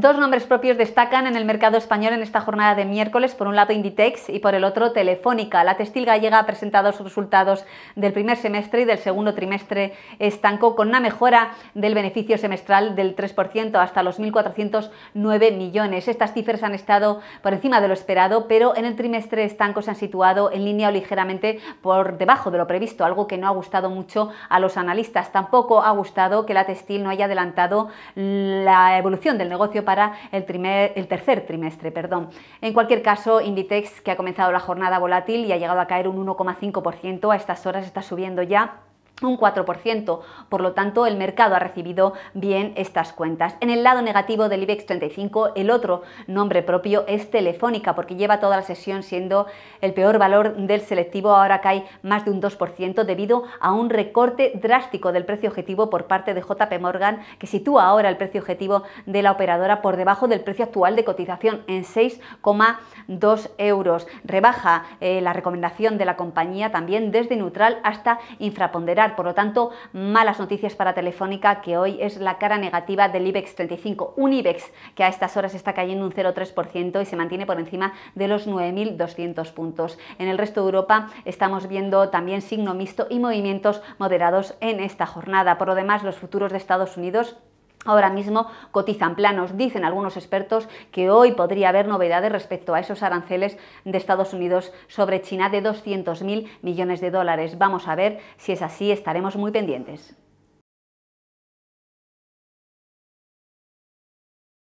Dos nombres propios destacan en el mercado español en esta jornada de miércoles, por un lado Inditex y por el otro Telefónica. La textil gallega ha presentado sus resultados del primer semestre y del segundo trimestre estanco con una mejora del beneficio semestral del 3% hasta los 1.409 millones. Estas cifras han estado por encima de lo esperado, pero en el trimestre estanco se han situado en línea o ligeramente por debajo de lo previsto, algo que no ha gustado mucho a los analistas. Tampoco ha gustado que la textil no haya adelantado la evolución del negocio para el, tercer trimestre. Perdón. En cualquier caso, Inditex, que ha comenzado la jornada volátil y ha llegado a caer un 1,5% a estas horas, está subiendo ya un 4%, por lo tanto el mercado ha recibido bien estas cuentas. En el lado negativo del IBEX 35, el otro nombre propio es Telefónica, porque lleva toda la sesión siendo el peor valor del selectivo, ahora cae más de un 2% debido a un recorte drástico del precio objetivo por parte de JP Morgan, que sitúa ahora el precio objetivo de la operadora por debajo del precio actual de cotización en 6,2 euros. Rebaja eh, la recomendación de la compañía también desde neutral hasta infraponderar por lo tanto, malas noticias para Telefónica, que hoy es la cara negativa del IBEX 35. Un IBEX que a estas horas está cayendo un 0,3% y se mantiene por encima de los 9.200 puntos. En el resto de Europa estamos viendo también signo mixto y movimientos moderados en esta jornada. Por lo demás, los futuros de Estados Unidos Ahora mismo cotizan planos. Dicen algunos expertos que hoy podría haber novedades respecto a esos aranceles de Estados Unidos sobre China de 200.000 millones de dólares. Vamos a ver si es así, estaremos muy pendientes.